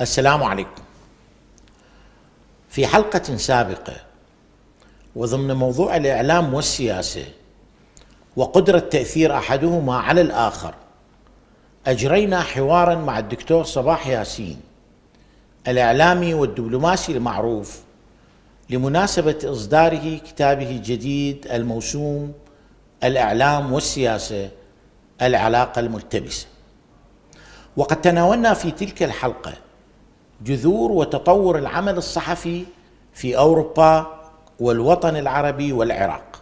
السلام عليكم في حلقة سابقة وضمن موضوع الإعلام والسياسة وقدرة تأثير أحدهما على الآخر أجرينا حوارا مع الدكتور صباح ياسين الإعلامي والدبلوماسي المعروف لمناسبة إصداره كتابه الجديد الموسوم الإعلام والسياسة العلاقة الملتبسة وقد تناولنا في تلك الحلقه جذور وتطور العمل الصحفي في اوروبا والوطن العربي والعراق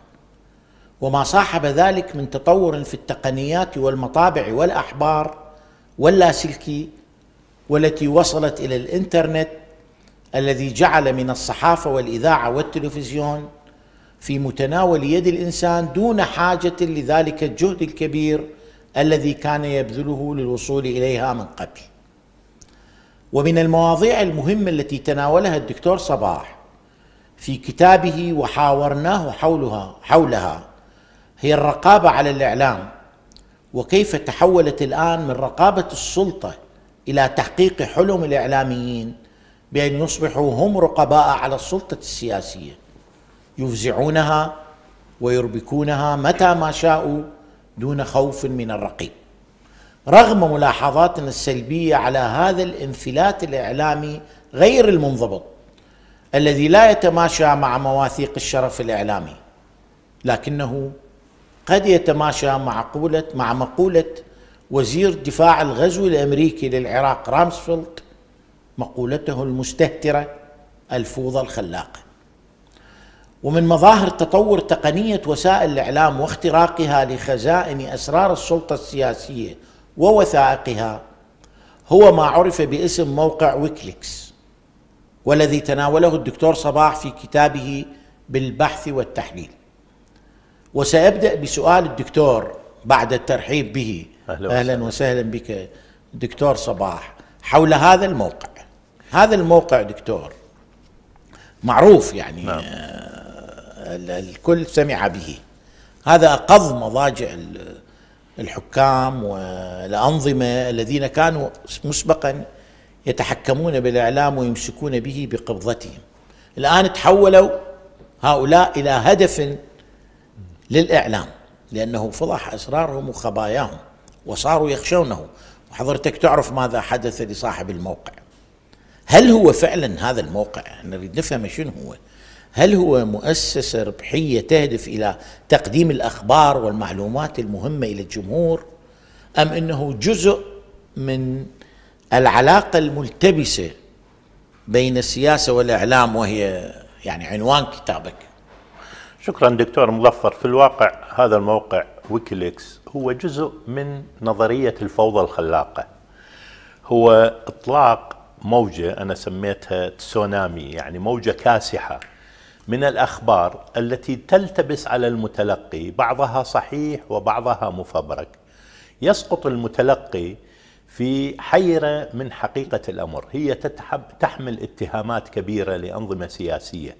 وما صاحب ذلك من تطور في التقنيات والمطابع والاحبار واللاسلكي والتي وصلت الى الانترنت الذي جعل من الصحافه والاذاعه والتلفزيون في متناول يد الانسان دون حاجه لذلك الجهد الكبير الذي كان يبذله للوصول اليها من قبل ومن المواضيع المهمة التي تناولها الدكتور صباح في كتابه وحاورناه حولها حولها هي الرقابة على الإعلام وكيف تحولت الآن من رقابة السلطة إلى تحقيق حلم الإعلاميين بأن يصبحوا هم رقباء على السلطة السياسية يفزعونها ويربكونها متى ما شاءوا دون خوف من الرقيب رغم ملاحظاتنا السلبيه على هذا الانفلات الاعلامي غير المنضبط الذي لا يتماشى مع مواثيق الشرف الاعلامي لكنه قد يتماشى مع قولة مع مقولة وزير دفاع الغزو الامريكي للعراق رامسفيلد مقولته المستهتره الفوضى الخلاقه. ومن مظاهر تطور تقنيه وسائل الاعلام واختراقها لخزائن اسرار السلطه السياسيه ووثائقها هو ما عرف باسم موقع ويكليكس والذي تناوله الدكتور صباح في كتابه بالبحث والتحليل وسأبدأ بسؤال الدكتور بعد الترحيب به أهلا, أهلا وسهلا, وسهلا بك دكتور صباح حول هذا الموقع هذا الموقع دكتور معروف يعني نعم. آه، الكل سمع به هذا أقض مضاجع الحكام والأنظمة الذين كانوا مسبقا يتحكمون بالإعلام ويمسكون به بقبضتهم الآن تحولوا هؤلاء إلى هدف للإعلام لأنه فضح أسرارهم وخباياهم وصاروا يخشونه وحضرتك تعرف ماذا حدث لصاحب الموقع هل هو فعلا هذا الموقع نريد نفهم شنو هو هل هو مؤسسة ربحية تهدف إلى تقديم الأخبار والمعلومات المهمة إلى الجمهور أم أنه جزء من العلاقة الملتبسة بين السياسة والإعلام وهي يعني عنوان كتابك شكرا دكتور مظفر في الواقع هذا الموقع ويكيليكس هو جزء من نظرية الفوضى الخلاقة هو إطلاق موجة أنا سميتها تسونامي يعني موجة كاسحة من الأخبار التي تلتبس على المتلقي بعضها صحيح وبعضها مفبرك يسقط المتلقي في حيرة من حقيقة الأمر هي تحمل اتهامات كبيرة لأنظمة سياسية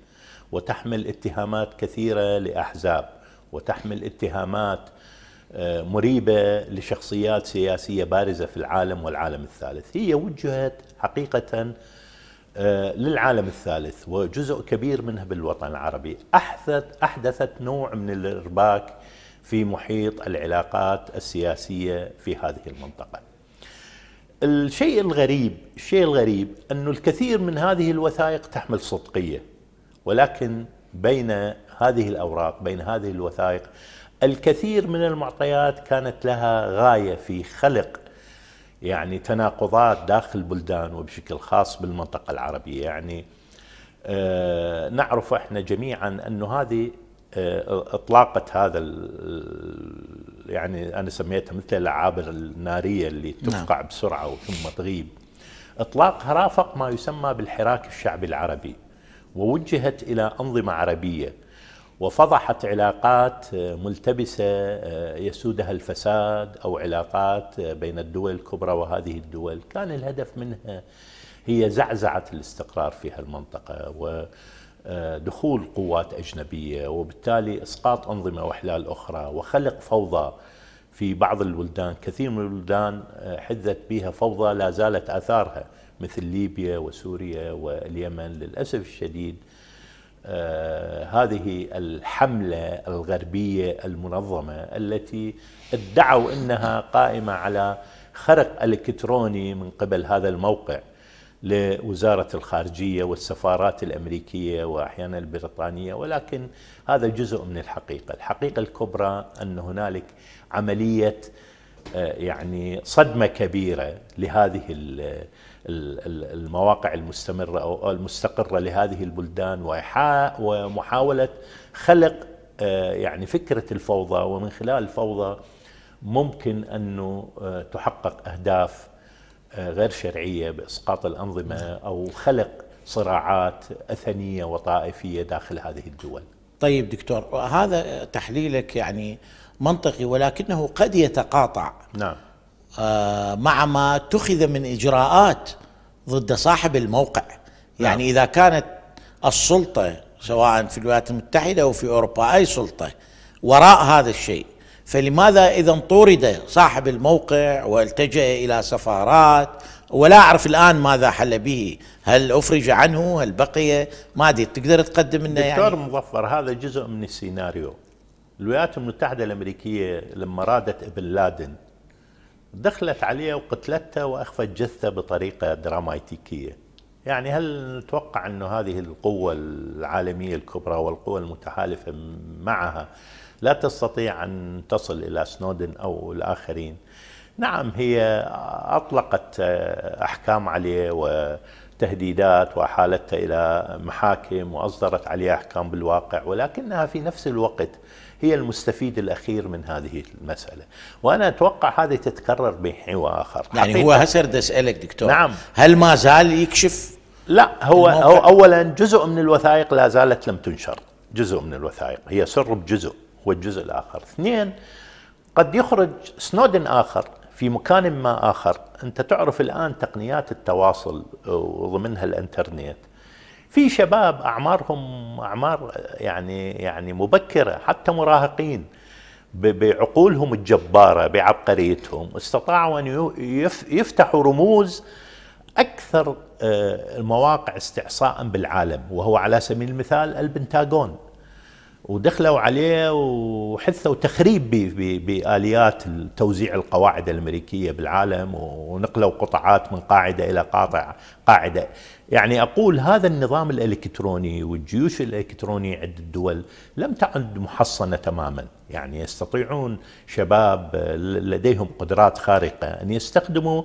وتحمل اتهامات كثيرة لأحزاب وتحمل اتهامات آه، مريبة لشخصيات سياسية بارزة في العالم والعالم الثالث هي وجهت حقيقة آه، للعالم الثالث وجزء كبير منها بالوطن العربي أحدث أحدثت نوع من الإرباك في محيط العلاقات السياسية في هذه المنطقة الشيء الغريب الشيء الغريب أن الكثير من هذه الوثائق تحمل صدقية ولكن بين هذه الأوراق بين هذه الوثائق الكثير من المعطيات كانت لها غاية في خلق يعني تناقضات داخل البلدان وبشكل خاص بالمنطقة العربية يعني آه، نعرف احنا جميعا انه هذه آه، اطلاقه هذا يعني انا سميتها مثل الالعاب الناريه اللي تفقع نعم. بسرعه ثم تغيب اطلاقها رافق ما يسمى بالحراك الشعبي العربي ووجهت الى انظمه عربيه وفضحت علاقات آه، ملتبسه آه، يسودها الفساد او علاقات آه، بين الدول الكبرى وهذه الدول، كان الهدف منها هي زعزعه الاستقرار في هالمنطقه ودخول قوات اجنبيه وبالتالي اسقاط انظمه واحلال اخرى وخلق فوضى في بعض البلدان، كثير من البلدان حدثت بها فوضى لا زالت اثارها مثل ليبيا وسوريا واليمن للاسف الشديد آه، هذه الحملة الغربية المنظمة التي ادعوا أنها قائمة على خرق إلكتروني من قبل هذا الموقع لوزارة الخارجية والسفارات الأمريكية وأحيانا البريطانية ولكن هذا جزء من الحقيقة الحقيقة الكبرى أن هنالك عملية آه، يعني صدمة كبيرة لهذه المواقع المستمرة أو المستقرة لهذه البلدان ومحاولة خلق آه، يعني فكرة الفوضى ومن خلال الفوضى ممكن أنه آه، تحقق أهداف آه، غير شرعية بإسقاط الأنظمة أو خلق صراعات أثنية وطائفية داخل هذه الدول طيب دكتور هذا تحليلك يعني منطقي ولكنه قد يتقاطع نعم آه، مع ما اتخذ من اجراءات ضد صاحب الموقع يعني نعم. اذا كانت السلطه سواء في الولايات المتحده او في اوروبا اي سلطه وراء هذا الشيء فلماذا اذا طورد صاحب الموقع والتجا الى سفارات ولا اعرف الان ماذا حل به هل افرج عنه هل بقي ما ادري تقدر تقدم لنا يعني دكتور مظفر هذا جزء من السيناريو الولايات المتحده الامريكيه لما رادت ابن لادن دخلت عليه وقتلته واخفت جثته بطريقه دراماتيكيه. يعني هل نتوقع انه هذه القوه العالميه الكبرى والقوى المتحالفه معها لا تستطيع ان تصل الى سنودن او الاخرين؟ نعم هي اطلقت احكام عليه وتهديدات واحالته الى محاكم واصدرت عليه احكام بالواقع ولكنها في نفس الوقت هي المستفيد الأخير من هذه المسألة وأنا أتوقع هذه تتكرر بحوى آخر يعني حقيقة. هو هسر أسألك دكتور نعم هل ما زال يكشف لا هو, هو أولا جزء من الوثائق لا زالت لم تنشر جزء من الوثائق هي سر بجزء هو الجزء الآخر اثنين قد يخرج سنودن آخر في مكان ما آخر أنت تعرف الآن تقنيات التواصل آه، وضمنها الإنترنت في شباب اعمارهم اعمار يعني يعني مبكره حتى مراهقين بعقولهم الجباره بعبقريتهم استطاعوا ان يفتحوا رموز اكثر آه، المواقع استعصاء بالعالم وهو على سبيل المثال البنتاغون ودخلوا عليه وحثوا تخريب بآليات توزيع القواعد الأمريكية بالعالم ونقلوا قطعات من قاعدة إلى قاطع قاعدة يعني أقول هذا النظام الإلكتروني والجيوش الإلكترونية عند الدول لم تعد محصنة تماما يعني يستطيعون شباب لديهم قدرات خارقة أن يستخدموا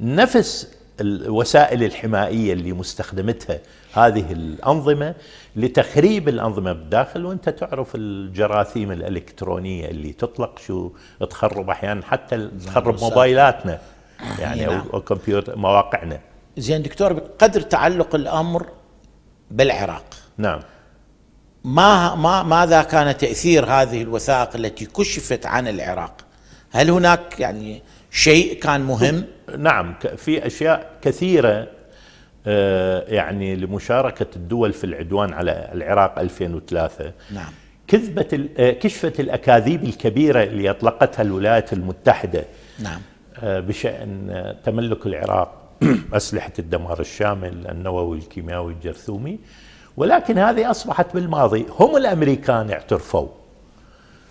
نفس الوسائل الحمائيه اللي مستخدمتها هذه الانظمه لتخريب الانظمه بالداخل وانت تعرف الجراثيم الالكترونيه اللي تطلق شو تخرب احيانا حتى تخرب نعم. موبايلاتنا يعني نعم. او كمبيوتر مواقعنا زين دكتور بقدر تعلق الامر بالعراق نعم ما ما ماذا كان تاثير هذه الوثائق التي كشفت عن العراق؟ هل هناك يعني شيء كان مهم نعم في أشياء كثيرة آه، يعني لمشاركة الدول في العدوان على العراق 2003 نعم كذبت آه، كشفت الأكاذيب الكبيرة اللي أطلقتها الولايات المتحدة نعم آه، بشأن تملك العراق أسلحة الدمار الشامل النووي الكيماوي الجرثومي ولكن هذه أصبحت بالماضي هم الأمريكان اعترفوا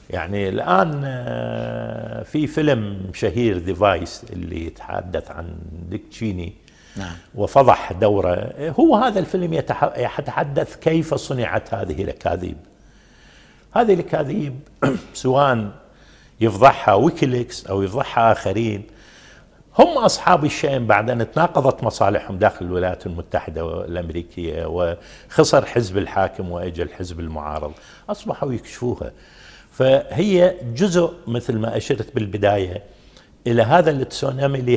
يعني الآن آه، في فيلم شهير ديفايس اللي يتحدث عن تشيني نعم. وفضح دوره هو هذا الفيلم يتحدث كيف صنعت هذه الأكاذيب هذه الأكاذيب سواء يفضحها ويكيليكس أو يفضحها آخرين هم أصحاب الشأن بعد أن تناقضت مصالحهم داخل الولايات المتحدة الأمريكية وخسر حزب الحاكم وأجى الحزب المعارض أصبحوا يكشفوها فهي جزء مثل ما أشرت بالبداية إلى هذا التسونامي اللي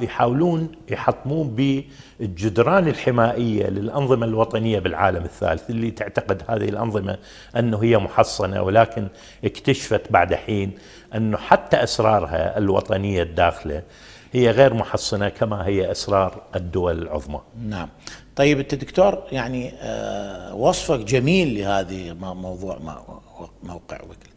يحاولون يحطمون بالجدران الحمائية للأنظمة الوطنية بالعالم الثالث اللي تعتقد هذه الأنظمة أنه هي محصنة ولكن اكتشفت بعد حين أنه حتى أسرارها الوطنية الداخلة هي غير محصنة كما هي أسرار الدول العظمى نعم طيب أنت دكتور يعني آه، وصفك جميل لهذه موضوع موقع وكالة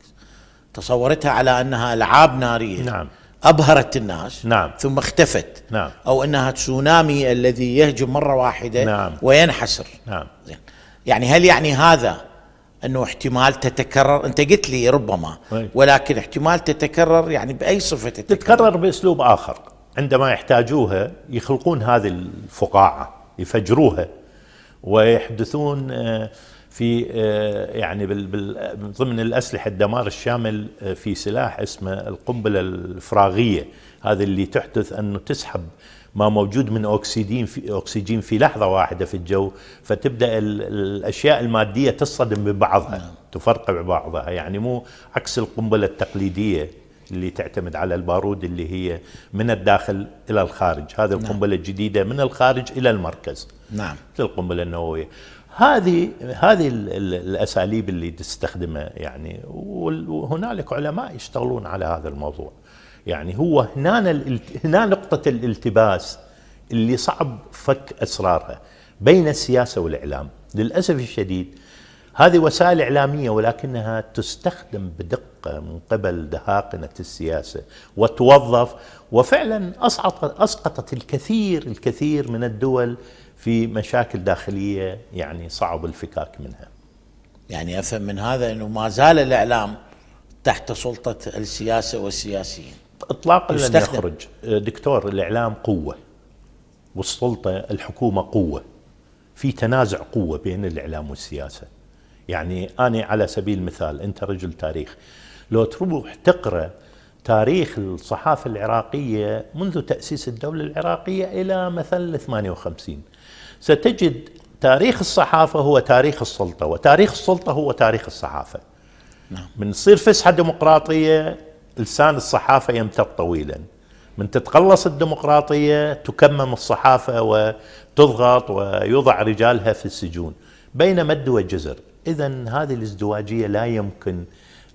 تصورتها على انها العاب ناريه نعم ابهرت الناس نعم ثم اختفت نعم او انها تسونامي الذي يهجم مره واحده نعم وينحسر نعم زين يعني هل يعني هذا انه احتمال تتكرر انت قلت لي ربما ولكن احتمال تتكرر يعني باي صفه تتكرر تتكرر باسلوب اخر عندما يحتاجوها يخلقون هذه الفقاعه يفجروها ويحدثون آه في آه، يعني ضمن الاسلحه الدمار الشامل آه، في سلاح اسمه القنبله الفراغيه هذا اللي تحدث انه تسحب ما موجود من اكسجين في اكسجين في لحظه واحده في الجو فتبدا الاشياء الماديه تصطدم ببعضها نعم. تفرقع ببعضها يعني مو عكس القنبله التقليديه اللي تعتمد على البارود اللي هي من الداخل الى الخارج هذه نعم. القنبله الجديده من الخارج الى المركز نعم للقنبله النوويه هذه هذه الاساليب اللي تستخدمها يعني وهنالك علماء يشتغلون على هذا الموضوع يعني هو هنا هنا نقطه الالتباس اللي صعب فك اسرارها بين السياسه والاعلام للاسف الشديد هذه وسائل إعلامية ولكنها تستخدم بدقة من قبل دهاقنة السياسة وتوظف وفعلا أسقطت, الكثير الكثير من الدول في مشاكل داخلية يعني صعب الفكاك منها يعني أفهم من هذا أنه ما زال الإعلام تحت سلطة السياسة والسياسيين إطلاقا لن يخرج دكتور الإعلام قوة والسلطة الحكومة قوة في تنازع قوة بين الإعلام والسياسة يعني أنا على سبيل المثال أنت رجل تاريخ لو تروح تقرأ تاريخ الصحافة العراقية منذ تأسيس الدولة العراقية إلى مثلا 58 ستجد تاريخ الصحافة هو تاريخ السلطة وتاريخ السلطة هو تاريخ الصحافة نعم. من تصير فسحة ديمقراطية لسان الصحافة يمتد طويلا من تتقلص الديمقراطية تكمم الصحافة وتضغط ويوضع رجالها في السجون بين مد وجزر اذا هذه الازدواجيه لا يمكن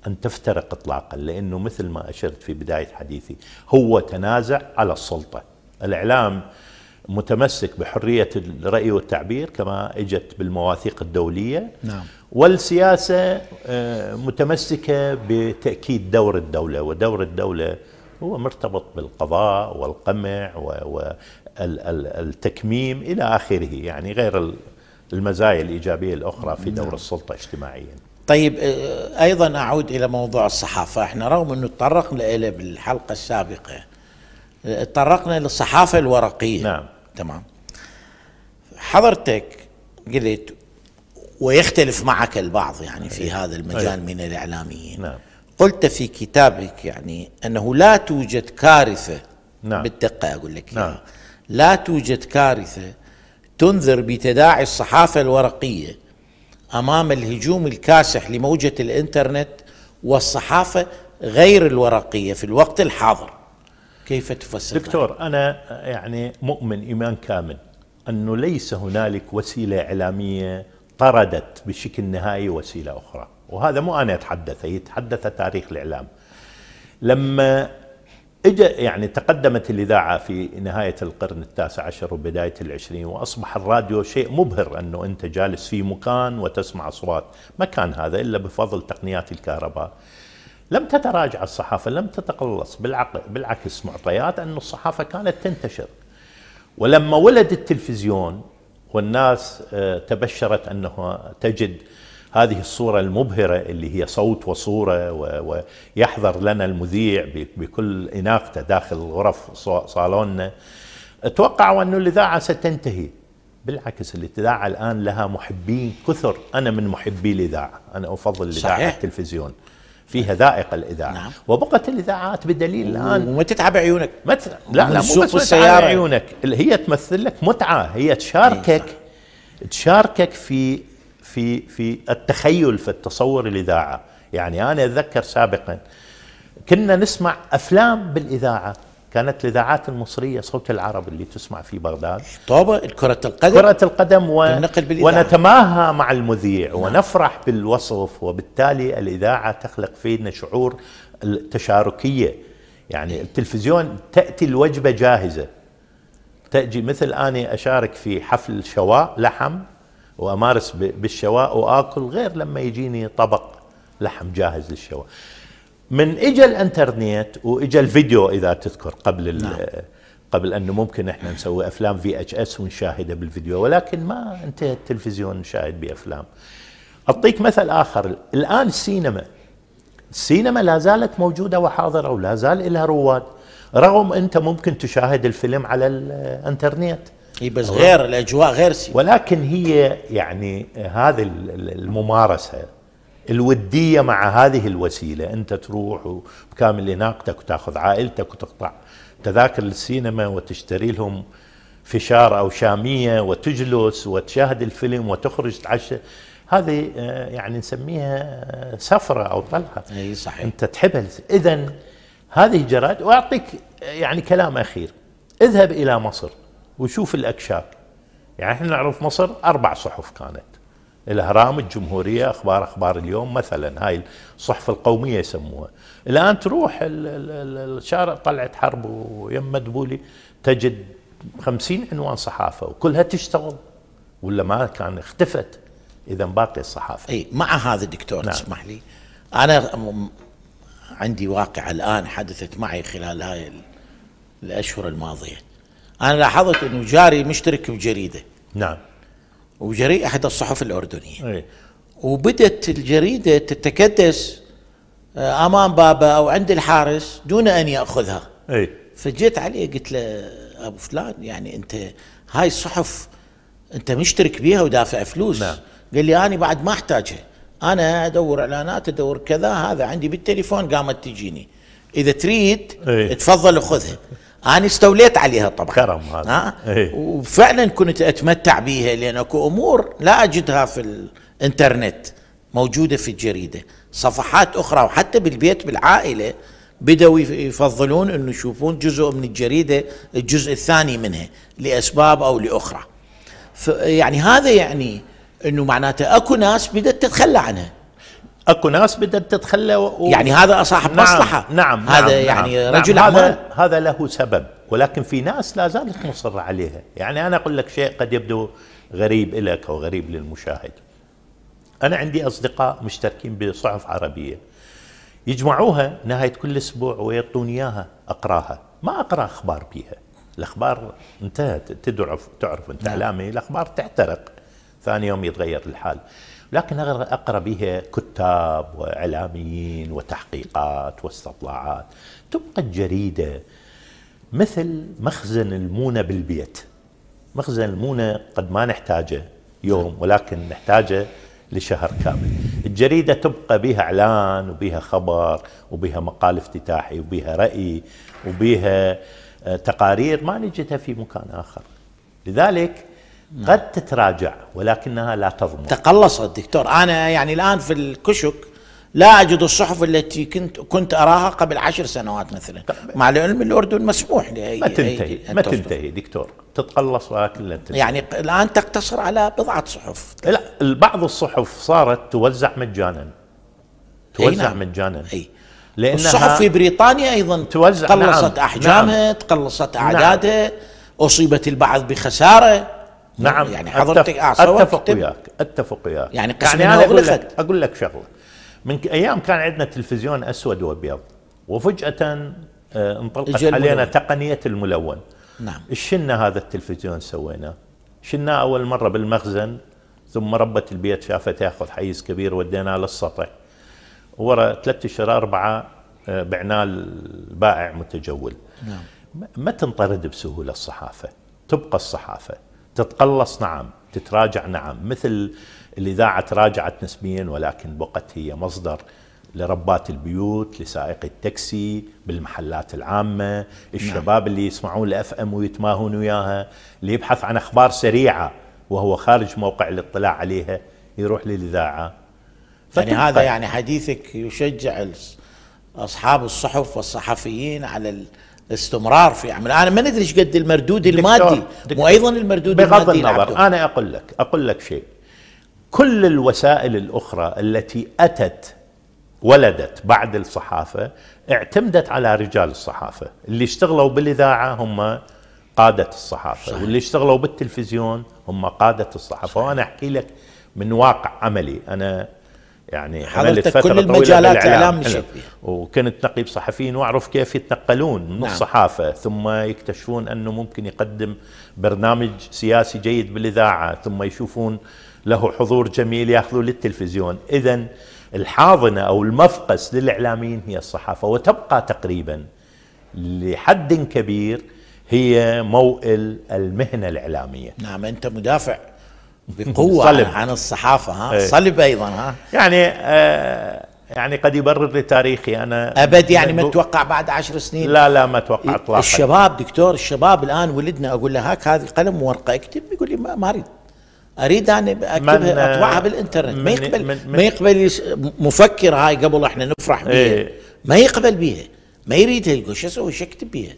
ان تفترق اطلاقا لانه مثل ما اشرت في بدايه حديثي هو تنازع على السلطه الاعلام متمسك بحريه الراي والتعبير كما اجت بالمواثيق الدوليه نعم والسياسه آه، متمسكه بتاكيد دور الدوله ودور الدوله هو مرتبط بالقضاء والقمع والتكميم الى اخره يعني غير المزايا الإيجابية الأخرى في نعم. دور السلطة اجتماعيا طيب آه، آه، أيضا أعود إلى موضوع الصحافة احنا رغم أنه تطرقنا له بالحلقة السابقة آه، تطرقنا للصحافة الورقية نعم تمام حضرتك قلت ويختلف معك البعض يعني في هذا المجال من الإعلاميين نعم قلت في كتابك يعني أنه لا توجد كارثة نعم بالدقة أقول لك نعم لا توجد كارثة تنذر بتداعي الصحافة الورقية أمام الهجوم الكاسح لموجة الإنترنت والصحافة غير الورقية في الوقت الحاضر كيف تفسر دكتور أنا يعني مؤمن إيمان كامل أنه ليس هنالك وسيلة إعلامية طردت بشكل نهائي وسيلة أخرى وهذا مو أنا أتحدث يتحدث تاريخ الإعلام لما اجى يعني تقدمت الاذاعه في نهايه القرن التاسع عشر وبدايه العشرين واصبح الراديو شيء مبهر انه انت جالس في مكان وتسمع اصوات، ما كان هذا الا بفضل تقنيات الكهرباء. لم تتراجع الصحافه، لم تتقلص، بالعكس معطيات ان الصحافه كانت تنتشر. ولما ولد التلفزيون والناس آه، تبشرت انه تجد هذه الصورة المبهرة اللي هي صوت وصورة ويحضر لنا المذيع بكل إناقته داخل غرف صالوننا توقعوا أن الإذاعة ستنتهي بالعكس الإذاعة الآن لها محبين كثر أنا من محبي الإذاعة أنا أفضل الإذاعة صحيح. التلفزيون فيها ذائقة الإذاعة نعم. وبقت الإذاعات بدليل الآن وما تتعب عيونك مت... لا لا مو بس السيارة عيونك هي تمثل لك متعة هي تشاركك تشاركك في في في التخيل في التصور الاذاعه يعني انا اتذكر سابقا كنا نسمع افلام بالاذاعه كانت الاذاعات المصريه صوت العرب اللي تسمع في بغداد طابه كره القدم كره القدم و... ونتماهى مع المذيع نعم. ونفرح بالوصف وبالتالي الاذاعه تخلق فينا شعور التشاركيه يعني التلفزيون تاتي الوجبه جاهزه تأجي مثل اني أشارك في حفل شواء لحم وامارس بالشواء واكل غير لما يجيني طبق لحم جاهز للشواء من اجى الانترنت واجى الفيديو اذا تذكر قبل نعم. قبل انه ممكن احنا نسوي افلام في اتش اس ونشاهدها بالفيديو ولكن ما انتهى التلفزيون نشاهد بافلام اعطيك مثل اخر الان السينما السينما لا زالت موجوده وحاضره ولا زال لها رواد رغم انت ممكن تشاهد الفيلم على الانترنت اي بس غير الاجواء غير سي ولكن هي يعني هذه الممارسه الوديه مع هذه الوسيله انت تروح بكامل اناقتك وتاخذ عائلتك وتقطع تذاكر السينما وتشتري لهم فشار او شاميه وتجلس وتشاهد الفيلم وتخرج تعشى هذه آه، يعني نسميها آه، سفره او طلعه اي صحيح انت تحبها اذا هذه جرائد واعطيك آه، يعني كلام اخير اذهب الى مصر وشوف الاكشاك يعني احنا نعرف مصر اربع صحف كانت الاهرام الجمهوريه اخبار اخبار اليوم مثلا هاي الصحف القوميه يسموها الان تروح الشارع طلعت حرب ويم مدبولي تجد خمسين عنوان صحافه وكلها تشتغل ولا ما كان اختفت اذا باقي الصحافه اي مع هذا دكتور نعم. تسمح لي انا عندي واقعه الان حدثت معي خلال هاي الاشهر الماضيه انا لاحظت انه جاري مشترك بجريده نعم وجريء احد الصحف الاردنيه أي. وبدت الجريده تتكدس آه، امام بابه او عند الحارس دون ان ياخذها اي فجيت عليه قلت له ابو فلان يعني انت هاي الصحف انت مشترك بيها ودافع فلوس نعم. قال لي انا بعد ما احتاجها انا ادور اعلانات ادور كذا هذا عندي بالتليفون قامت تجيني اذا تريد أي. تفضل خذها انا استوليت عليها طبعا كرم هذا ها؟ ايه؟ وفعلا كنت اتمتع بها لان اكو امور لا اجدها في الانترنت موجوده في الجريده صفحات اخرى وحتى بالبيت بالعائله بدأوا يفضلون انه يشوفون جزء من الجريده الجزء الثاني منها لاسباب او لاخرى يعني هذا يعني انه معناته اكو ناس بدات تتخلى عنها اكو ناس بدها تتخلى و... يعني هذا صاحب نعم مصلحه نعم هذا نعم يعني نعم, نعم، رجل نعم اعمال هذا له سبب ولكن في ناس لا زالت مصره عليها يعني انا اقول لك شيء قد يبدو غريب لك او غريب للمشاهد انا عندي اصدقاء مشتركين بصحف عربيه يجمعوها نهايه كل اسبوع ويعطوني اياها اقراها ما اقرا اخبار بيها الاخبار انتهت تدعف تعرف انت نعم. اعلامي الاخبار تحترق ثاني يوم يتغير الحال لكن أقرأ بها كتاب وإعلاميين وتحقيقات واستطلاعات تبقى الجريدة مثل مخزن المونة بالبيت مخزن المونة قد ما نحتاجه يوم ولكن نحتاجه لشهر كامل الجريدة تبقى بها إعلان وبها خبر وبها مقال افتتاحي وبها رأي وبها آه، تقارير ما نجدها في مكان آخر لذلك نعم. قد تتراجع ولكنها لا تضمن تقلصت دكتور انا يعني الان في الكشك لا اجد الصحف التي كنت كنت اراها قبل عشر سنوات مثلا مع العلم الاردن مسموح لاي ما تنتهي ما تنتهي دكتور تتقلص ولكن تنتهي يعني الان تقتصر على بضعه صحف لا بعض الصحف صارت توزع مجانا توزع نعم. مجانا اي لانها الصحف في بريطانيا ايضا توزع نعم. تقلصت نعم. احجامها نعم. تقلصت نعم. اعدادها نعم. اصيبت البعض بخساره نعم يعني حضرتك أعصابك أتفق آه، وياك أتفق وياك يعني قسم يعني أقول لك, أقول لك شغلة من أيام كان عندنا تلفزيون أسود وأبيض وفجأة آه، انطلقت علينا الملون. تقنية الملون نعم شلنا هذا التلفزيون سويناه شلناه أول مرة بالمخزن ثم ربة البيت شافت ياخذ حيز كبير وديناه للسطح ورا ثلاثة اشهر أربعة آه، بعناه البائع متجول نعم ما تنطرد بسهولة الصحافة تبقى الصحافة تتقلص نعم تتراجع نعم مثل الإذاعة تراجعت نسبيا ولكن بقت هي مصدر لربات البيوت لسائق التاكسي بالمحلات العامة الشباب نعم. اللي يسمعون الأف أم ويتماهون وياها اللي يبحث عن أخبار سريعة وهو خارج موقع الاطلاع عليها يروح للإذاعة يعني هذا يعني حديثك يشجع أصحاب الصحف والصحفيين على استمرار في عمل انا ما ندري قد المردود المادي وايضا المردود بغض المادي بغض النظر انا اقول لك اقول لك شيء كل الوسائل الاخرى التي اتت ولدت بعد الصحافه اعتمدت على رجال الصحافه اللي اشتغلوا بالاذاعه هم قاده الصحافه صحيح. واللي اشتغلوا بالتلفزيون هم قاده الصحافه صحيح. وانا احكي لك من واقع عملي انا يعني حضرتك فترة كل المجالات اعلام مشيت وكنت نقيب صحفيين واعرف كيف يتنقلون من نعم. الصحافه ثم يكتشفون انه ممكن يقدم برنامج سياسي جيد بالاذاعه ثم يشوفون له حضور جميل ياخذوه للتلفزيون اذا الحاضنه او المفقس للاعلاميين هي الصحافه وتبقى تقريبا لحد كبير هي موئل المهنه الاعلاميه نعم انت مدافع بقوه صلب. عن الصحافه ها ايه. صلب ايضا ها يعني آه يعني قد يبرر لتاريخي انا ابد يعني ما اتوقع بعد عشر سنين لا لا ما اتوقع اطلاقا الشباب دكتور الشباب الان ولدنا اقول له هاك هذه قلم وورقه اكتب يقول لي ما اريد اريد انا اكتبها آه، اطبعها بالانترنت ما يقبل من ما يقبل مفكر هاي قبل احنا نفرح بيها ايه. ما يقبل بيها ما يريدها يقول شو اسوي شو اكتب بيها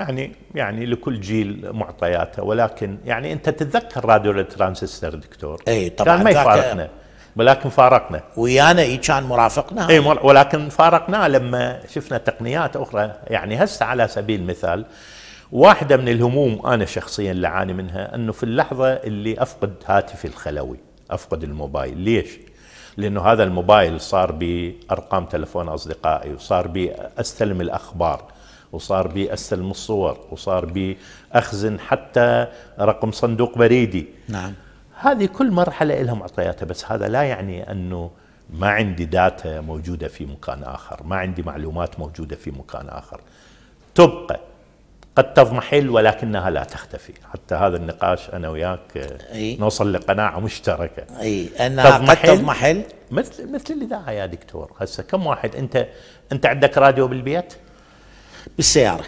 يعني يعني لكل جيل معطياته ولكن يعني انت تتذكر راديو الترانزستور دكتور اي طبعا كان ما يفارقنا ولكن فارقنا ويانا اي كان مرافقنا اي مر... ولكن فارقنا لما شفنا تقنيات اخرى يعني هسه على سبيل المثال واحده من الهموم انا شخصيا اللي اعاني منها انه في اللحظه اللي افقد هاتفي الخلوي افقد الموبايل ليش؟ لانه هذا الموبايل صار بارقام تلفون اصدقائي وصار بي استلم الاخبار وصار بأستلم الصور وصار بأخزن حتى رقم صندوق بريدي نعم هذه كل مرحلة لها معطياتها بس هذا لا يعني أنه ما عندي داتا موجودة في مكان آخر ما عندي معلومات موجودة في مكان آخر تبقى قد تضمحل ولكنها لا تختفي حتى هذا النقاش أنا وياك أي؟ نوصل لقناعة مشتركة أي أنها تضمحل قد تضمحل مثل مثل الإذاعة يا دكتور هسه كم واحد أنت أنت عندك راديو بالبيت؟ بالسياره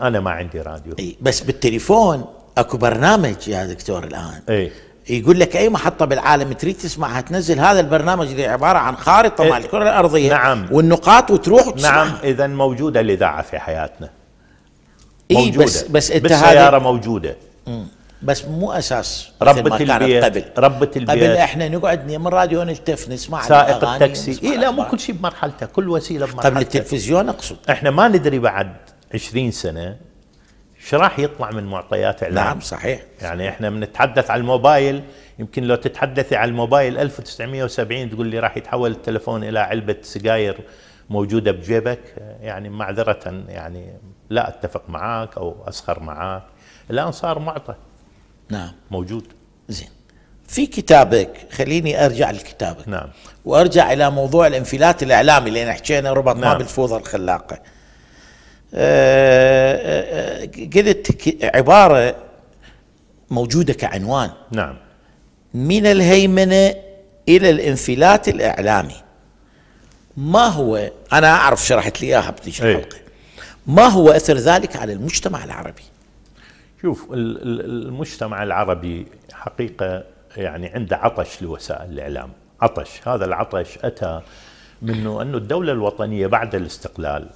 انا ما عندي راديو اي بس بالتليفون اكو برنامج يا دكتور الان اي يقول لك اي محطه بالعالم تريد تسمعها تنزل هذا البرنامج اللي عباره عن خارطه إيه مال الكره الارضيه نعم والنقاط وتروح وتسمع. نعم اذا موجوده الاذاعه في حياتنا موجوده إيه بس بس انت بالسياره هذه موجوده مم. بس مو اساس ربة البيت قبل ربة البيت قبل احنا نقعد مرات نلتف نسمع سائق التاكسي اي لا مو كل شيء بمرحلته كل وسيله طيب، بمرحلته قبل التلفزيون اقصد احنا ما ندري بعد 20 سنه ايش راح يطلع من معطيات اعلام نعم صحيح يعني احنا بنتحدث على الموبايل يمكن لو تتحدثي على الموبايل 1970 تقول لي راح يتحول التلفون الى علبه سجاير موجوده بجيبك يعني معذره يعني لا اتفق معك او اسخر معك الان صار معطى نعم موجود زين في كتابك خليني ارجع لكتابك نعم وارجع الى موضوع الانفلات الاعلامي لان حكينا ربطناه نعم. بالفوضى الخلاقه أه، أه، أه، قلت عباره موجوده كعنوان نعم من الهيمنه الى الانفلات الاعلامي ما هو انا اعرف شرحت لي اياها بتيجي الحلقه إيه. ما هو اثر ذلك على المجتمع العربي شوف المجتمع العربي حقيقه يعني عنده عطش لوسائل الاعلام، عطش، هذا العطش اتى منه انه الدوله الوطنيه بعد الاستقلال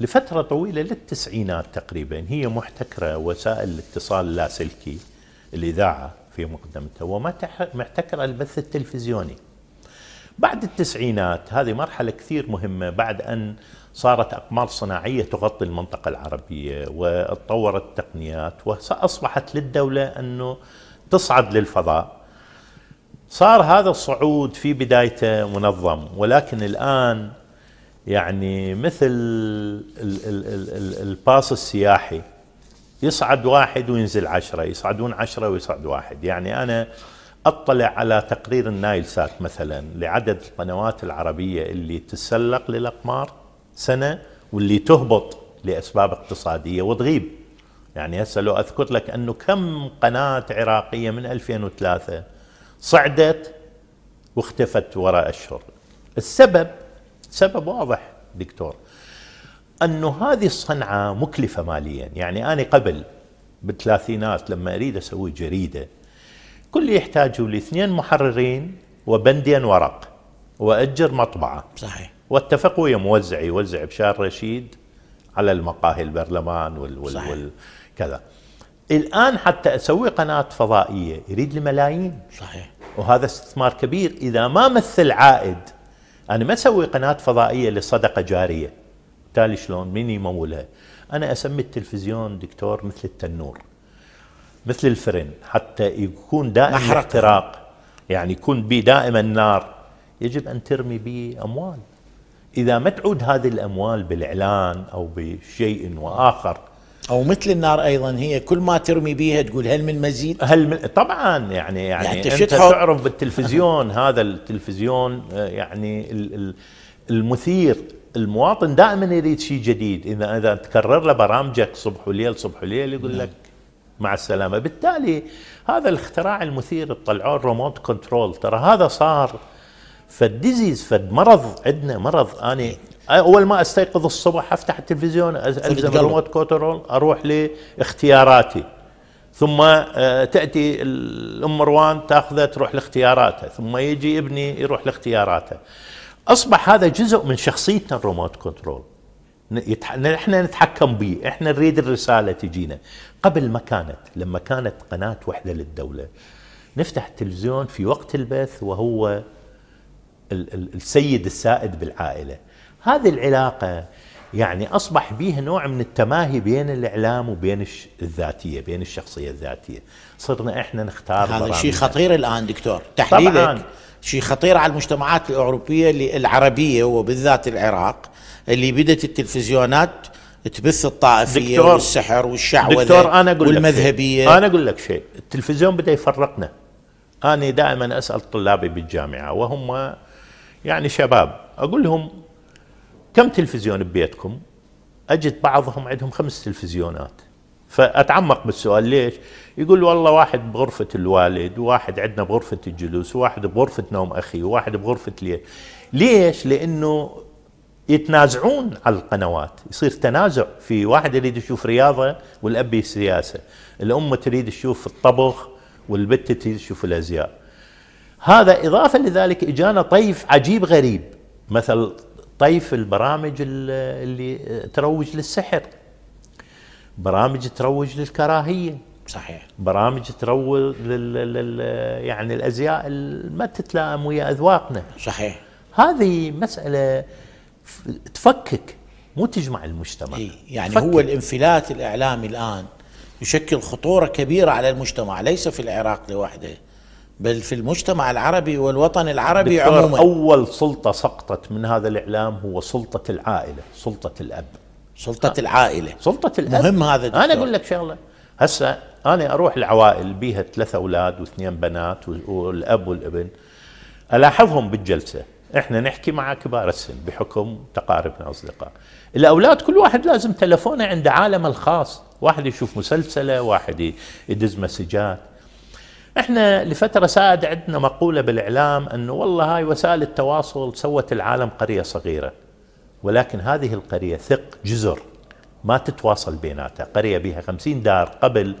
لفتره طويله للتسعينات تقريبا هي محتكره وسائل الاتصال اللاسلكي الاذاعه في مقدمتها ومحتكره البث التلفزيوني. بعد التسعينات هذه مرحلة كثير مهمة بعد أن صارت أقمار صناعية تغطي المنطقة العربية وتطورت التقنيات وأصبحت للدولة أنه تصعد للفضاء صار هذا الصعود في بدايته منظم ولكن الآن يعني مثل الباص السياحي يصعد واحد وينزل عشرة يصعدون عشرة ويصعد واحد يعني أنا اطلع على تقرير النايل سات مثلا لعدد القنوات العربيه اللي تتسلق للاقمار سنه واللي تهبط لاسباب اقتصاديه وتغيب يعني هسه لو اذكر لك انه كم قناه عراقيه من 2003 صعدت واختفت وراء اشهر السبب سبب واضح دكتور انه هذه الصنعه مكلفه ماليا يعني انا قبل بالثلاثينات لما اريد اسوي جريده كل يحتاجوا لاثنين محررين وبندين ورق وأجر مطبعة صحيح واتفقوا ويا موزع يوزع بشار رشيد على المقاهي البرلمان وال وال صحيح. وال كذا الآن حتى أسوي قناة فضائية يريد الملايين صحيح وهذا استثمار كبير إذا ما مثل عائد أنا ما أسوي قناة فضائية لصدقة جارية بالتالي شلون مين يمولها أنا أسمي التلفزيون دكتور مثل التنور مثل الفرن حتى يكون دائما أحرق. احتراق يعني يكون به دائما نار يجب أن ترمي به أموال إذا ما تعود هذه الأموال بالإعلان أو بشيء وآخر او مثل النار ايضا هي كل ما ترمي بيها تقول هل من مزيد؟ هل من طبعا يعني يعني, يعني انت تعرف بالتلفزيون هذا التلفزيون آه، يعني المثير المواطن دائما يريد شيء جديد اذا اذا تكرر له برامجك صبح وليل صبح وليل يقول نعم. لك مع السلامه بالتالي هذا الاختراع المثير طلعوه الريموت كنترول ترى هذا صار فالديزيز فالمرض فد مرض عندنا مرض انا اول ما استيقظ الصبح افتح التلفزيون الزم الريموت كنترول اروح لاختياراتي ثم آه، تاتي الام روان تاخذه تروح لاختياراتها ثم يجي ابني يروح لاختياراته اصبح هذا جزء من شخصيتنا الريموت كنترول يتح... نتحكم به احنا نريد الرساله تجينا قبل ما كانت لما كانت قناه وحده للدوله نفتح التلفزيون في وقت البث وهو السيد السائد بالعائله هذه العلاقه يعني اصبح بيها نوع من التماهي بين الاعلام وبين الذاتيه بين الشخصيه الذاتيه صرنا احنا نختار هذا شيء خطير الان دكتور تحليلك طبعاً شيء خطير على المجتمعات الأوروبية العربية وبالذات العراق اللي بدت التلفزيونات تبث الطائفية دكتور والسحر والشعوذة دكتور أنا أقول والمذهبية لك أنا أقول لك شيء التلفزيون بدأ يفرقنا أنا دائما أسأل طلابي بالجامعة وهم يعني شباب أقول لهم كم تلفزيون ببيتكم أجد بعضهم عندهم خمس تلفزيونات فاتعمق بالسؤال ليش؟ يقول والله واحد بغرفه الوالد، وواحد عندنا بغرفه الجلوس، وواحد بغرفه نوم اخي، وواحد بغرفه ليش؟ ليش؟ لانه يتنازعون على القنوات، يصير تنازع في واحد يريد يشوف رياضه والاب سياسه، الام تريد تشوف الطبخ والبت تريد تشوف الازياء. هذا اضافه لذلك اجانا طيف عجيب غريب مثل طيف البرامج اللي تروج للسحر برامج تروج للكراهيه صحيح برامج تروج لل... لل... يعني الازياء اللي ما تتلائم ويا اذواقنا صحيح هذه مساله تفكك مو تجمع المجتمع إيه يعني تفكك. هو الانفلات الاعلامي الان يشكل خطوره كبيره على المجتمع ليس في العراق لوحده بل في المجتمع العربي والوطن العربي عموما اول سلطه سقطت من هذا الاعلام هو سلطه العائله سلطه الاب سلطة العائلة سلطة الأب مهم هذا دكتور. أنا أقول لك شغلة هسه أنا أروح العوائل بيها ثلاثة أولاد واثنين بنات والأب والابن ألاحظهم بالجلسة احنا نحكي مع كبار السن بحكم تقاربنا اصدقاء الاولاد كل واحد لازم تلفونه عند عالمه الخاص واحد يشوف مسلسله واحد يدز مسجات احنا لفتره ساد عندنا مقوله بالاعلام انه والله هاي وسائل التواصل سوت العالم قريه صغيره ولكن هذه القرية ثق جزر ما تتواصل بيناتها قرية بها خمسين دار قبل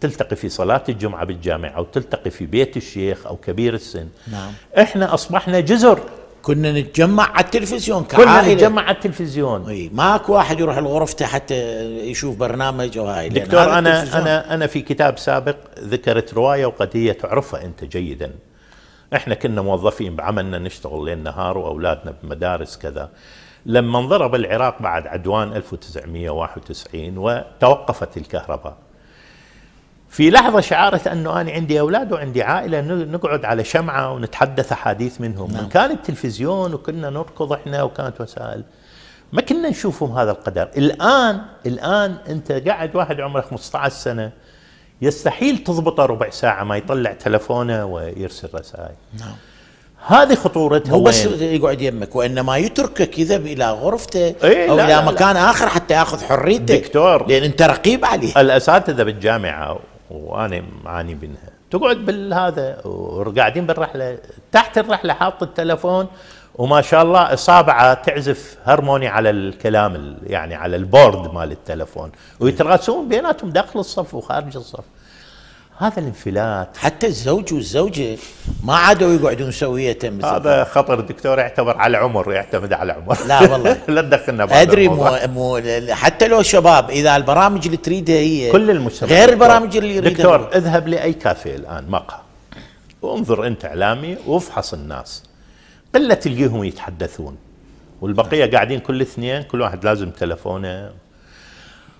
تلتقي في صلاة الجمعة بالجامعة تلتقي في بيت الشيخ أو كبير السن نعم. إحنا أصبحنا جزر كنا نتجمع على التلفزيون كعائلة كنا نتجمع على التلفزيون اي ماكو واحد يروح لغرفته حتى يشوف برنامج او هاي دكتور انا انا انا في كتاب سابق ذكرت روايه وقد هي تعرفها انت جيدا احنا كنا موظفين بعملنا نشتغل ليل نهار واولادنا بمدارس كذا لما انضرب العراق بعد عدوان 1991 وتوقفت الكهرباء في لحظة شعرت أنه أنا عندي أولاد وعندي عائلة نقعد على شمعة ونتحدث أحاديث منهم نعم. كان التلفزيون وكنا نركض إحنا وكانت وسائل ما كنا نشوفهم هذا القدر الآن الآن أنت قاعد واحد عمره 15 سنة يستحيل تضبطه ربع ساعة ما يطلع تلفونه ويرسل رسائل نعم هذه خطورتها مو بس يقعد يمك وانما يتركك يذهب الى غرفته إيه او لا الى لا مكان لا. اخر حتى ياخذ حريته دكتور لان انت رقيب عليه الاساتذه بالجامعه وانا معاني منها تقعد بالهذا وقاعدين بالرحله تحت الرحله حاط التلفون وما شاء الله اصابعه تعزف هرموني على الكلام يعني على البورد مال التلفون ويتراسون بيناتهم داخل الصف وخارج الصف هذا الانفلات حتى الزوج والزوجة ما عادوا يقعدون سوية مثل هذا خطر الدكتور يعتبر على عمر يعتمد على عمر لا والله لا تدخلنا ادري مو, مو حتى لو شباب اذا البرامج اللي تريدها هي كل المجتمع غير البرامج اللي يريدها دكتور هو. اذهب لاي كافيه الان مقهى وانظر انت اعلامي وافحص الناس قله تلقيهم يتحدثون والبقيه قاعدين كل اثنين كل واحد لازم تلفونه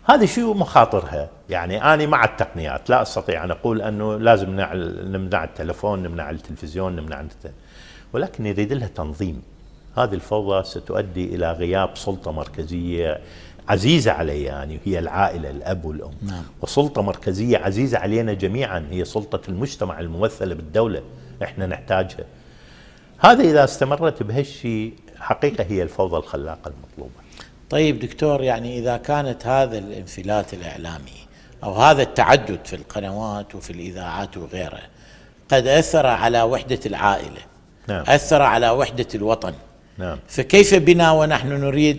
هذه شو مخاطرها يعني أنا مع التقنيات لا أستطيع أن أقول أنه لازم نمنع التلفون نمنع التلفزيون نمنع التلفزيون. ولكن يريد لها تنظيم هذه الفوضى ستؤدي إلى غياب سلطة مركزية عزيزة علي يعني هي العائلة الأب والأم نعم. وسلطة مركزية عزيزة علينا جميعا هي سلطة المجتمع الممثلة بالدولة احنا نحتاجها هذا إذا استمرت بهالشيء حقيقة هي الفوضى الخلاقة المطلوبة طيب دكتور يعني إذا كانت هذا الانفلات الإعلامي أو هذا التعدد في القنوات وفي الإذاعات وغيره قد أثر على وحدة العائلة نعم. أثر على وحدة الوطن نعم. فكيف بنا ونحن نريد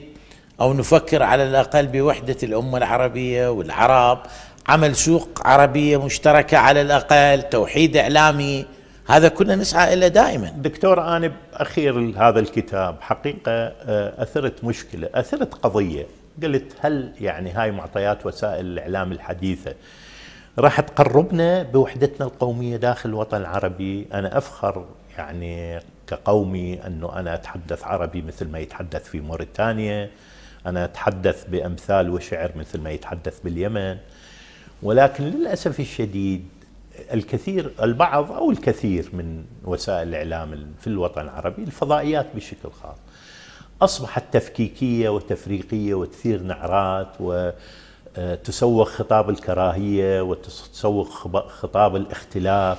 أو نفكر على الأقل بوحدة الأمة العربية والعرب عمل سوق عربية مشتركة على الأقل توحيد إعلامي هذا كنا نسعى إلى دائما دكتور أنا بأخير هذا الكتاب حقيقة آه، أثرت مشكلة أثرت قضية قلت هل يعني هاي معطيات وسائل الإعلام الحديثة راح تقربنا بوحدتنا القومية داخل الوطن العربي أنا أفخر يعني كقومي أنه أنا أتحدث عربي مثل ما يتحدث في موريتانيا أنا أتحدث بأمثال وشعر مثل ما يتحدث باليمن ولكن للأسف الشديد الكثير البعض او الكثير من وسائل الاعلام في الوطن العربي الفضائيات بشكل خاص اصبحت تفكيكيه وتفريقيه وتثير نعرات وتسوق آه، خطاب الكراهيه وتسوق خطاب الاختلاف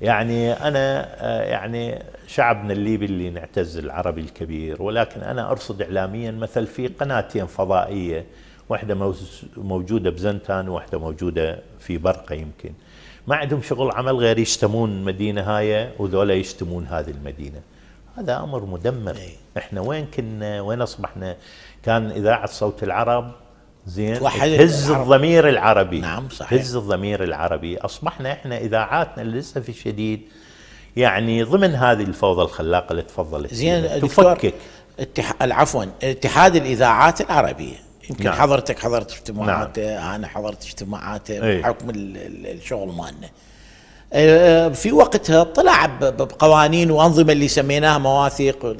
يعني انا آه، يعني شعبنا الليبي اللي نعتز العربي الكبير ولكن انا ارصد اعلاميا مثل في قناتين فضائيه واحده موجوده بزنتان وواحده موجوده في برقه يمكن ما عندهم شغل عمل غير يشتمون مدينة هاي وذولا يشتمون هذه المدينة هذا أمر مدمر إيه. احنا وين كنا وين أصبحنا كان إذاعة صوت العرب زين هز الضمير العربي نعم صحيح هز الضمير العربي أصبحنا احنا إذاعاتنا للأسف الشديد يعني ضمن هذه الفوضى الخلاقة اللي تفضلت زين تفكك التح... عفوا اتحاد الإذاعات العربية يمكن نعم. حضرتك حضرت اجتماعاته نعم. انا حضرت اجتماعاته إيه. بحكم الشغل مالنا آه، آه، في وقتها طلع بقوانين وانظمه اللي سميناها مواثيق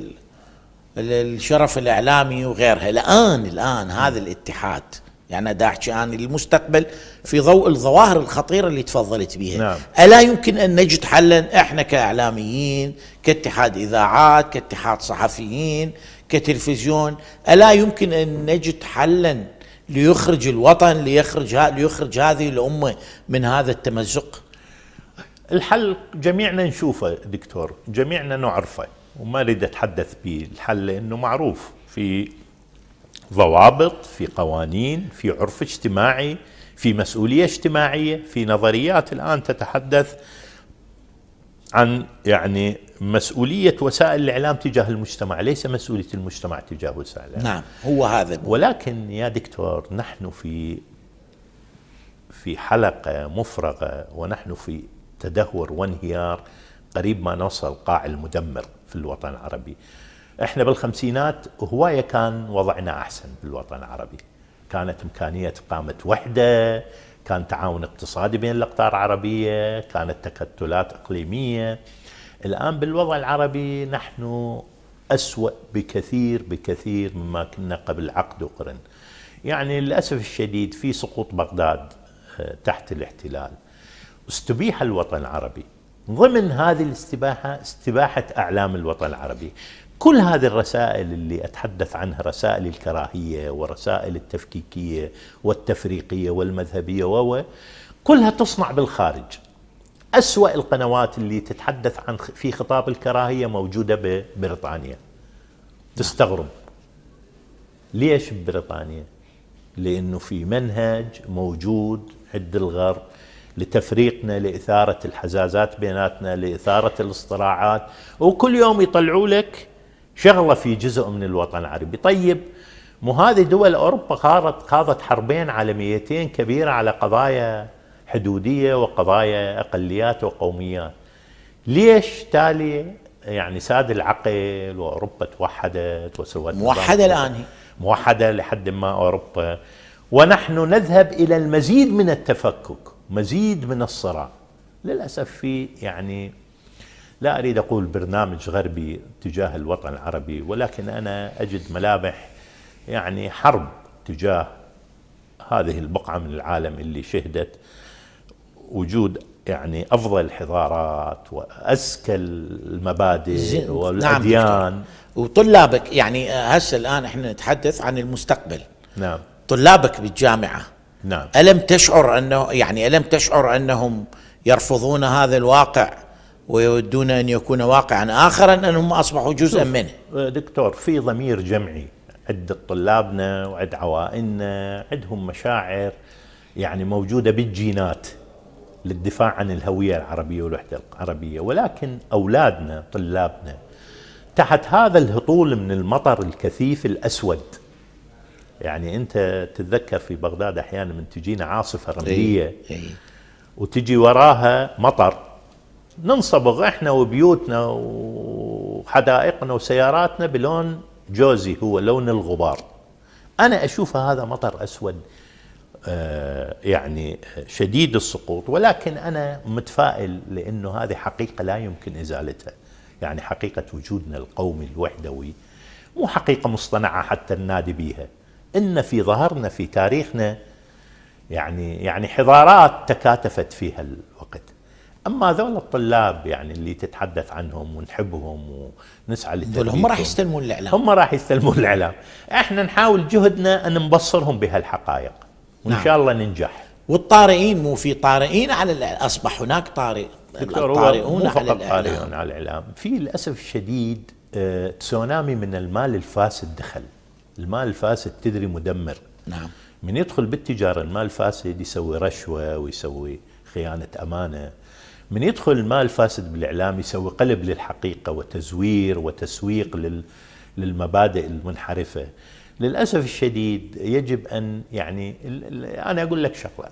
الشرف الاعلامي وغيرها الان الان هذا الاتحاد يعني دا احكي عن المستقبل في ضوء الظواهر الخطيره اللي تفضلت بها نعم. الا يمكن ان نجد حلا احنا كاعلاميين كاتحاد اذاعات كاتحاد صحفيين كتلفزيون ألا يمكن أن نجد حلا ليخرج الوطن ليخرج ليخرج هذه الأمة من هذا التمزق الحل جميعنا نشوفه دكتور جميعنا نعرفه وما اريد اتحدث به الحل لانه معروف في ضوابط في قوانين في عرف اجتماعي في مسؤوليه اجتماعيه في نظريات الان تتحدث عن يعني مسؤولية وسائل الإعلام تجاه المجتمع ليس مسؤولية المجتمع تجاه وسائل الإعلام نعم هو هذا ولكن يا دكتور نحن في في حلقة مفرغة ونحن في تدهور وانهيار قريب ما نوصل قاع المدمر في الوطن العربي احنا بالخمسينات هواية كان وضعنا أحسن بالوطن العربي كانت إمكانية إقامة وحدة كان تعاون اقتصادي بين الأقطار العربية كانت تكتلات إقليمية الآن بالوضع العربي نحن أسوأ بكثير بكثير مما كنا قبل عقد وقرن يعني للأسف الشديد في سقوط بغداد آه، تحت الاحتلال استبيح الوطن العربي ضمن هذه الاستباحة استباحة أعلام الوطن العربي كل هذه الرسائل اللي أتحدث عنها رسائل الكراهية ورسائل التفكيكية والتفريقية والمذهبية و كلها تصنع بالخارج أسوأ القنوات اللي تتحدث عن في خطاب الكراهية موجودة ببريطانيا نعم. تستغرب ليش ببريطانيا؟ لأنه في منهج موجود عند الغرب لتفريقنا لإثارة الحزازات بيناتنا لإثارة الصراعات وكل يوم يطلعوا لك شغله في جزء من الوطن العربي طيب مو هذه دول اوروبا خاضت خاضت حربين عالميتين كبيره على قضايا حدوديه وقضايا اقليات وقوميات ليش تالي يعني ساد العقل واوروبا توحدت وسوت موحده الان موحده لحد ما اوروبا ونحن نذهب الى المزيد من التفكك مزيد من الصراع للاسف في يعني لا أريد أقول برنامج غربي تجاه الوطن العربي ولكن أنا أجد ملامح يعني حرب تجاه هذه البقعة من العالم اللي شهدت وجود يعني افضل الحضارات وازكى المبادئ نعم، والاديان نعم وطلابك يعني آه، هسه الان احنا نتحدث عن المستقبل نعم طلابك بالجامعه نعم الم تشعر انه يعني الم تشعر انهم يرفضون هذا الواقع ويودون ان يكون واقعا اخرا انهم اصبحوا جزءا منه. آه، دكتور في ضمير جمعي عند طلابنا وعند عوائلنا عندهم مشاعر يعني موجوده بالجينات للدفاع عن الهويه العربيه والوحده العربيه ولكن اولادنا طلابنا تحت هذا الهطول من المطر الكثيف الاسود يعني انت تتذكر في بغداد احيانا من تجينا عاصفه رمليه إيه، إيه. وتجي وراها مطر ننصبغ احنا وبيوتنا وحدائقنا وسياراتنا بلون جوزي هو لون الغبار انا اشوف هذا مطر اسود آه، يعني شديد السقوط ولكن انا متفائل لانه هذه حقيقه لا يمكن ازالتها يعني حقيقه وجودنا القومي الوحدوي مو حقيقه مصطنعه حتى ننادي بيها ان في ظهرنا في تاريخنا يعني يعني حضارات تكاتفت فيها الوقت اما هذول الطلاب يعني اللي تتحدث عنهم ونحبهم ونسعى لتربيتهم هم راح يستلمون الاعلام هم راح يستلمون الاعلام احنا نحاول جهدنا ان نبصرهم بهالحقائق وان نعم. شاء الله ننجح والطارئين مو في طارئين على الإعلام. اصبح هناك طارئ الطارئون على الاعلام طارئون على الاعلام في للاسف الشديد آه، تسونامي من المال الفاسد دخل المال الفاسد تدري مدمر نعم من يدخل بالتجاره المال الفاسد يسوي رشوه ويسوي خيانه امانه من يدخل المال الفاسد بالإعلام يسوي قلب للحقيقة وتزوير وتسويق للمبادئ المنحرفة للأسف الشديد يجب أن يعني أنا أقول لك شغلة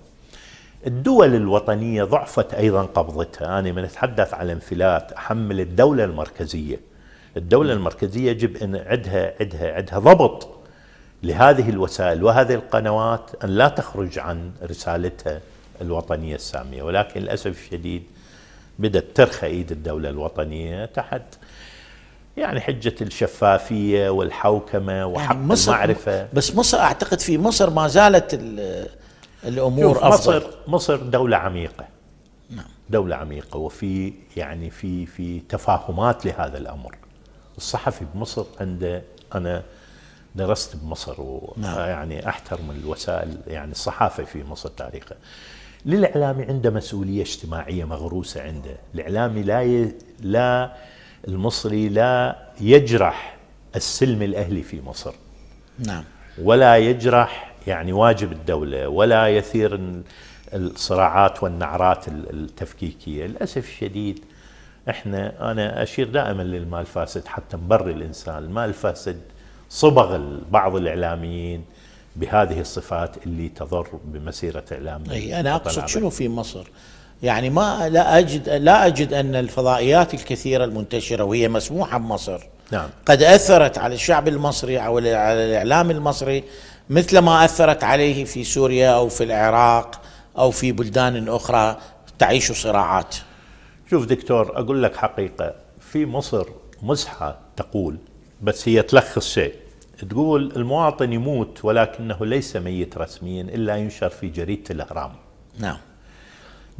الدول الوطنية ضعفت أيضا قبضتها أنا من أتحدث على انفلات أحمل الدولة المركزية الدولة المركزية يجب أن عندها عندها عندها ضبط لهذه الوسائل وهذه القنوات أن لا تخرج عن رسالتها الوطنية السامية ولكن للأسف الشديد بدأت ترخى إيد الدولة الوطنية تحت يعني حجة الشفافية والحوكمة يعني وحق يعني مصر المعرفة بس مصر أعتقد في مصر ما زالت الأمور أفضل مصر, مصر دولة عميقة نعم. دولة عميقة وفي يعني في في تفاهمات لهذا الأمر الصحفي بمصر عنده أنا درست بمصر ويعني نعم. أحترم الوسائل يعني الصحافة في مصر تاريخه للاعلامي عنده مسؤوليه اجتماعيه مغروسه عنده، الاعلامي لا ي... لا المصري لا يجرح السلم الاهلي في مصر. نعم. ولا يجرح يعني واجب الدوله ولا يثير الصراعات والنعرات التفكيكيه، للاسف الشديد احنا انا اشير دائما للمال الفاسد حتى نبرر الانسان، المال الفاسد صبغ بعض الاعلاميين بهذه الصفات اللي تضر بمسيره اعلام اي انا اقصد شنو في مصر؟ يعني ما لا اجد لا اجد ان الفضائيات الكثيره المنتشره وهي مسموحه بمصر نعم قد اثرت على الشعب المصري او على الاعلام المصري مثل ما اثرت عليه في سوريا او في العراق او في بلدان اخرى تعيش صراعات. شوف دكتور اقول لك حقيقه في مصر مزحه تقول بس هي تلخص شيء تقول المواطن يموت ولكنه ليس ميت رسميا الا ينشر في جريده الاهرام. نعم.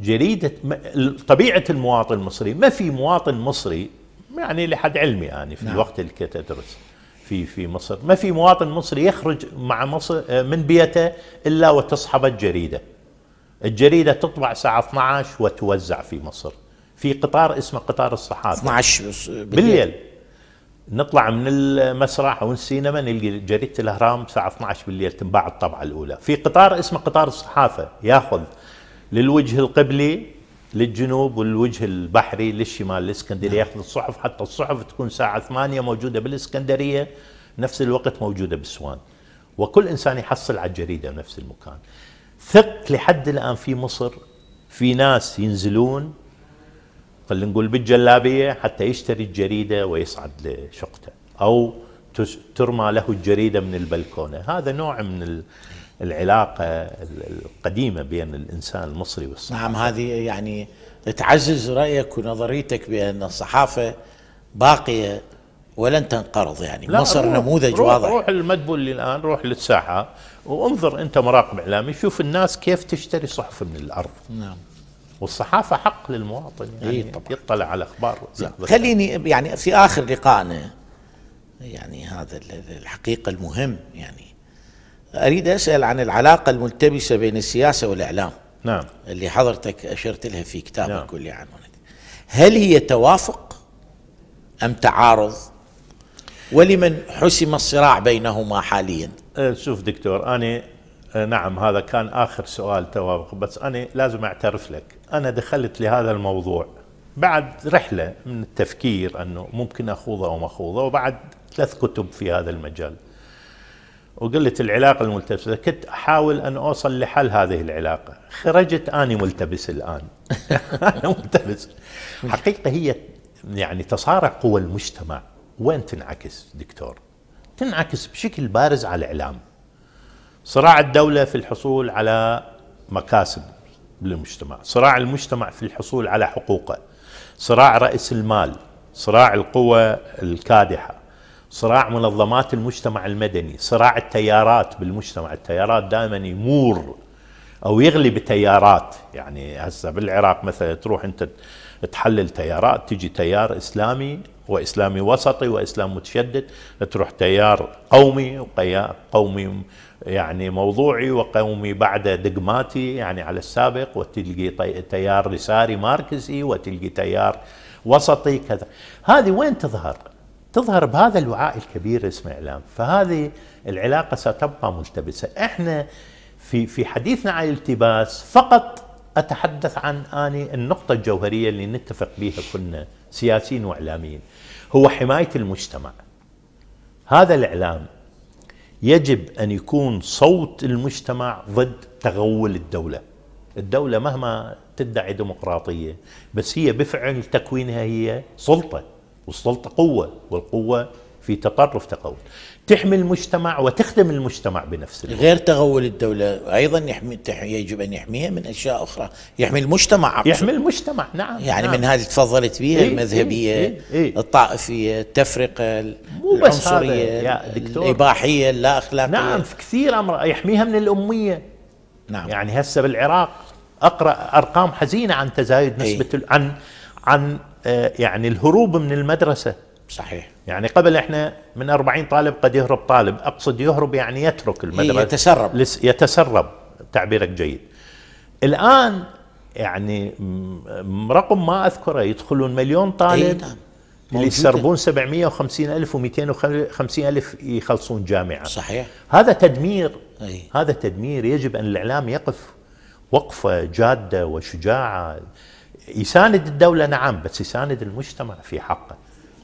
جريده طبيعه المواطن المصري ما في مواطن مصري يعني لحد علمي يعني في نعم. الوقت اللي كنت ادرس في في مصر ما في مواطن مصري يخرج مع مصر آه، من بيته الا وتصحب الجريده. الجريده تطبع الساعه 12 وتوزع في مصر. في قطار اسمه قطار الصحافه 12 بالليل, بالليل. نطلع من المسرح او السينما نلقى جريده الاهرام الساعه 12 بالليل تنباع الطبعه الاولى في قطار اسمه قطار الصحافه ياخذ للوجه القبلي للجنوب والوجه البحري للشمال الاسكندريه نعم. ياخذ الصحف حتى الصحف تكون الساعه 8 موجوده بالاسكندريه نفس الوقت موجوده بالسوان وكل انسان يحصل على الجريده بنفس المكان ثق لحد الان في مصر في ناس ينزلون خلينا نقول بالجلابية حتى يشتري الجريدة ويصعد لشقته أو ترمى له الجريدة من البلكونة هذا نوع من العلاقة القديمة بين الإنسان المصري والصحافة نعم هذه يعني تعزز رأيك ونظريتك بأن الصحافة باقية ولن تنقرض يعني مصر روح نموذج روح واضح روح المدبول الآن روح للساحة وانظر أنت مراقب إعلامي شوف الناس كيف تشتري صحف من الأرض نعم والصحافه حق للمواطن إيه، يعني إيه طبعا. يطلع على اخبار خليني يعني في اخر لقائنا يعني هذا الحقيقه المهم يعني اريد اسال عن العلاقه الملتبسه بين السياسه والاعلام نعم اللي حضرتك اشرت لها في كتابك نعم. واللي هل هي توافق ام تعارض ولمن حسم الصراع بينهما حاليا أه، شوف دكتور انا آه، نعم هذا كان آخر سؤال توافق بس أنا لازم أعترف لك أنا دخلت لهذا الموضوع بعد رحلة من التفكير أنه ممكن أخوضه أو ما أخوضه وبعد ثلاث كتب في هذا المجال وقلت العلاقة الملتبسة كنت أحاول أن أوصل لحل هذه العلاقة خرجت أنا ملتبس الآن أنا ملتبس حقيقة هي يعني تصارع قوى المجتمع وين تنعكس دكتور تنعكس بشكل بارز على الإعلام صراع الدولة في الحصول على مكاسب للمجتمع صراع المجتمع في الحصول على حقوقه صراع رأس المال صراع القوى الكادحة صراع منظمات المجتمع المدني صراع التيارات بالمجتمع التيارات دائما يمور او يغلي بتيارات يعني هسه بالعراق مثلا تروح انت تحلل تيارات تجي تيار اسلامي واسلامي وسطي واسلام متشدد تروح تيار قومي قومي يعني موضوعي وقومي بعد دقماتي يعني على السابق وتلقي تيار يساري ماركسي وتلقي تيار وسطي كذا هذه وين تظهر تظهر بهذا الوعاء الكبير اسمه اعلام فهذه العلاقه ستبقى ملتبسه احنا في في حديثنا عن الالتباس فقط اتحدث عن اني النقطه الجوهريه اللي نتفق بها كلنا سياسيين واعلاميين هو حمايه المجتمع هذا الاعلام يجب أن يكون صوت المجتمع ضد تغول الدولة الدولة مهما تدعي ديمقراطية بس هي بفعل تكوينها هي سلطة والسلطة قوة والقوة في تطرف تغول تحمي المجتمع وتخدم المجتمع بنفس الوقت غير تغول الدولة أيضا يحمي يجب أن يحميها من أشياء أخرى يحمي المجتمع أقصد. يحمي المجتمع نعم يعني نعم. من هذه تفضلت بها إيه المذهبية إيه إيه, إيه. الطائفية التفرقة مو بس العنصرية يا دكتور الإباحية اللا أخلاقية نعم في كثير أمر يحميها من الأمية نعم يعني هسه بالعراق أقرأ أرقام حزينة عن تزايد إيه. نسبة إيه؟ عن عن آه، يعني الهروب من المدرسة صحيح يعني قبل احنا من 40 طالب قد يهرب طالب اقصد يهرب يعني يترك إيه، المدرسه يتسرب يتسرب تعبيرك جيد الان يعني رقم ما اذكره يدخلون مليون طالب إيه، نعم. اللي يسربون 750 الف و250 الف يخلصون جامعه صحيح هذا تدمير أي. هذا تدمير يجب ان الاعلام يقف وقفه جاده وشجاعه يساند الدوله نعم بس يساند المجتمع في حقه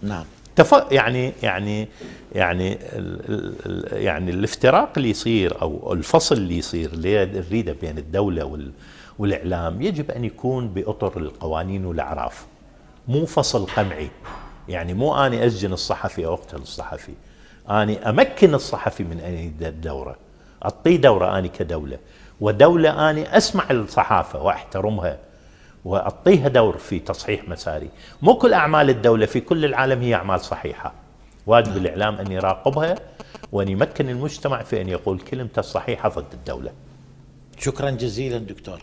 نعم تف... يعني يعني يعني ال... يعني الافتراق اللي يصير او الفصل اللي يصير الريده بين الدوله وال... والاعلام يجب ان يكون باطر القوانين والاعراف مو فصل قمعي يعني مو اني اسجن الصحفي او اقتل الصحفي اني امكن الصحفي من ان يدد دوره اعطيه دوره اني كدوله ودوله اني اسمع الصحافه واحترمها واعطيها دور في تصحيح مساري، مو كل اعمال الدوله في كل العالم هي اعمال صحيحه. واجب الاعلام ان يراقبها وان يمكن المجتمع في ان يقول كلمته الصحيحه ضد الدوله. شكرا جزيلا دكتور.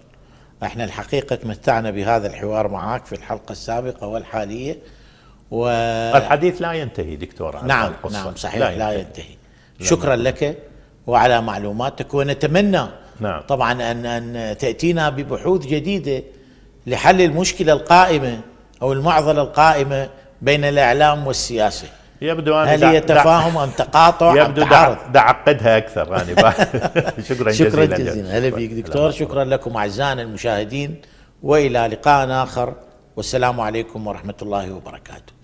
احنا الحقيقه تمتعنا بهذا الحوار معك في الحلقه السابقه والحاليه و الحديث لا ينتهي دكتور نعم القصة. نعم صحيح لا ينتهي, لا ينتهي. شكرا نعم. لك وعلى معلوماتك ونتمنى نعم. طبعا ان ان تاتينا ببحوث جديده لحل المشكله القائمه او المعضله القائمه بين الاعلام والسياسه يبدو أن هل هي تفاهم ام تقاطع يبدو ام تعارض؟ دعقدها اكثر يعني شكرا جزيلا شكرا جزيلا هلا فيك دكتور شكرا لكم اعزائنا المشاهدين والى لقاء اخر والسلام عليكم ورحمه الله وبركاته